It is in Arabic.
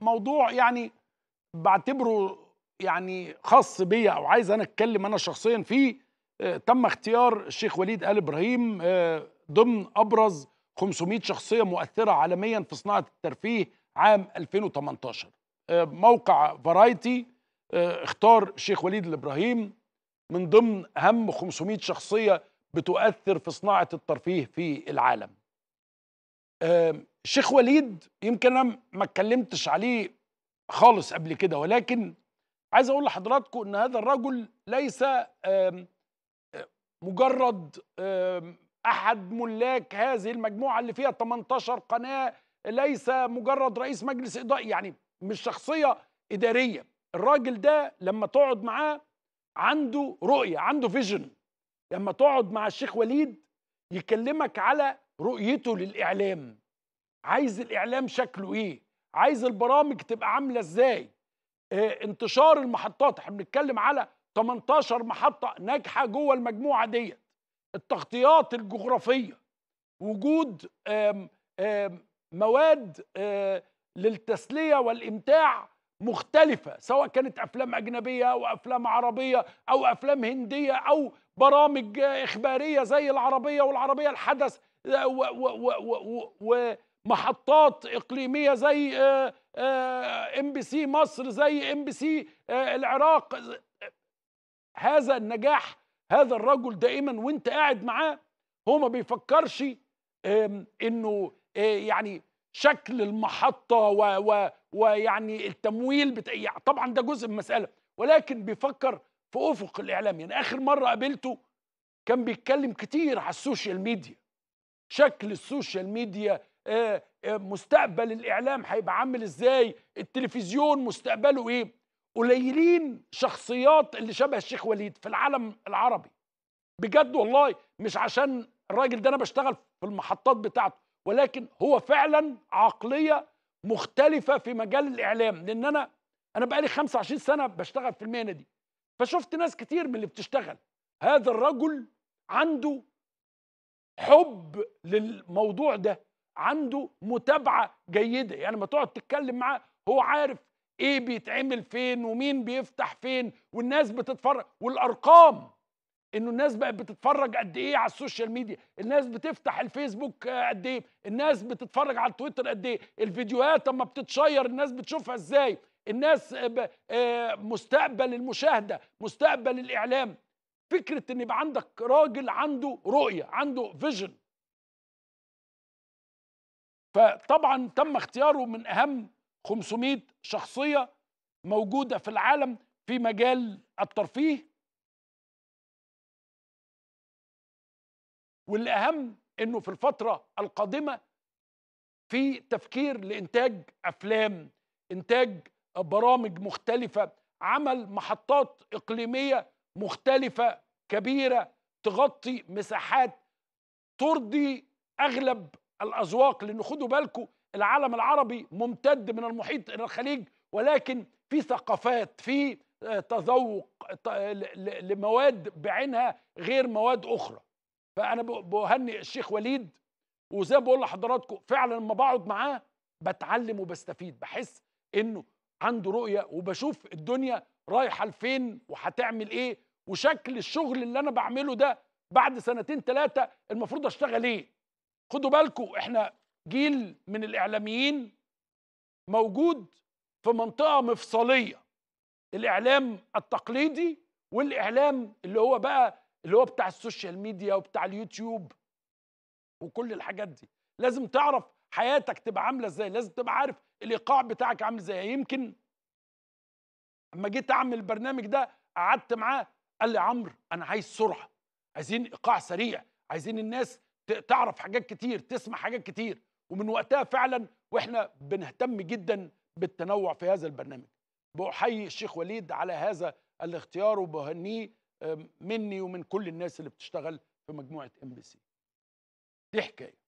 موضوع يعني بعتبره يعني خاص بيا او عايز انا اتكلم انا شخصيا فيه آه، تم اختيار الشيخ وليد ال ابراهيم آه، ضمن ابرز 500 شخصيه مؤثره عالميا في صناعه الترفيه عام 2018 آه، موقع فرايتي اختار الشيخ وليد الابراهيم من ضمن اهم 500 شخصيه بتؤثر في صناعه الترفيه في العالم الشيخ وليد يمكن انا ما اتكلمتش عليه خالص قبل كده ولكن عايز اقول لحضراتكم ان هذا الرجل ليس مجرد احد ملاك هذه المجموعه اللي فيها 18 قناه ليس مجرد رئيس مجلس اداري يعني مش شخصيه اداريه الراجل ده لما تقعد معاه عنده رؤيه عنده فيجن لما تقعد مع الشيخ وليد يكلمك على رؤيته للاعلام عايز الاعلام شكله ايه عايز البرامج تبقى عامله ازاي اه انتشار المحطات احنا بنتكلم على 18 محطه ناجحه جوه المجموعه ديت التغطيات الجغرافيه وجود آم آم مواد آه، للتسليه والامتاع مختلفه سواء كانت افلام اجنبيه او افلام عربيه او افلام هنديه او برامج اخباريه زي العربيه والعربيه الحدث ومحطات اقليميه زي آه، آه، ام بي سي مصر زي ام بي سي آه، العراق هذا النجاح هذا الرجل دائما وانت قاعد معاه هو ما بيفكرش انه يعني شكل المحطه ويعني التمويل بتاع طبعا ده جزء من المساله ولكن بيفكر في افق الاعلام يعني اخر مره قابلته كان بيتكلم كتير على السوشيال ميديا شكل السوشيال ميديا آه، آه، مستقبل الاعلام هيبقى عامل ازاي التلفزيون مستقبله ايه قليلين شخصيات اللي شبه الشيخ وليد في العالم العربي بجد والله مش عشان الراجل ده انا بشتغل في المحطات بتاعته ولكن هو فعلا عقليه مختلفه في مجال الاعلام لان انا انا بقالي 25 سنه بشتغل في المهنه دي فشفت ناس كتير من اللي بتشتغل هذا الرجل عنده حب للموضوع ده عنده متابعه جيده يعني ما تقعد تتكلم معاه هو عارف ايه بيتعمل فين ومين بيفتح فين والناس بتتفرج والارقام انه الناس بقت بتتفرج قد ايه على السوشيال ميديا الناس بتفتح الفيسبوك قد ايه الناس بتتفرج على التويتر قد ايه الفيديوهات اما بتتشير الناس بتشوفها ازاي الناس آه، مستقبل المشاهده مستقبل الاعلام فكره ان يبقى عندك راجل عنده رؤيه عنده فيجن فطبعا تم اختياره من اهم 500 شخصيه موجوده في العالم في مجال الترفيه والاهم انه في الفتره القادمه في تفكير لانتاج افلام انتاج برامج مختلفه عمل محطات اقليميه مختلفه كبيره تغطي مساحات ترضي اغلب الاذواق لان خدوا بالكم العالم العربي ممتد من المحيط الى الخليج ولكن في ثقافات في آه، تذوق لمواد بعينها غير مواد اخرى فانا بهني الشيخ وليد وزي بقول لحضراتكم فعلا لما بقعد معاه بتعلم وبستفيد بحس انه عنده رؤيه وبشوف الدنيا رايحه لفين وهتعمل ايه وشكل الشغل اللي انا بعمله ده بعد سنتين ثلاثه المفروض اشتغل ايه خدوا بالكم احنا جيل من الاعلاميين موجود في منطقه مفصليه الاعلام التقليدي والاعلام اللي هو بقى اللي هو بتاع السوشيال ميديا وبتاع اليوتيوب وكل الحاجات دي لازم تعرف حياتك تبقى عامله ازاي لازم تبقى عارف الايقاع بتاعك عامل ازاي يعني يمكن اما جيت اعمل البرنامج ده قعدت معاه قال لي عمرو انا عايز سرعه عايزين ايقاع سريع عايزين الناس تعرف حاجات كتير تسمع حاجات كتير ومن وقتها فعلا واحنا بنهتم جدا بالتنوع في هذا البرنامج بحيي الشيخ وليد على هذا الاختيار وبهنيه مني ومن كل الناس اللي بتشتغل في مجموعه ام بي سي دي حكايه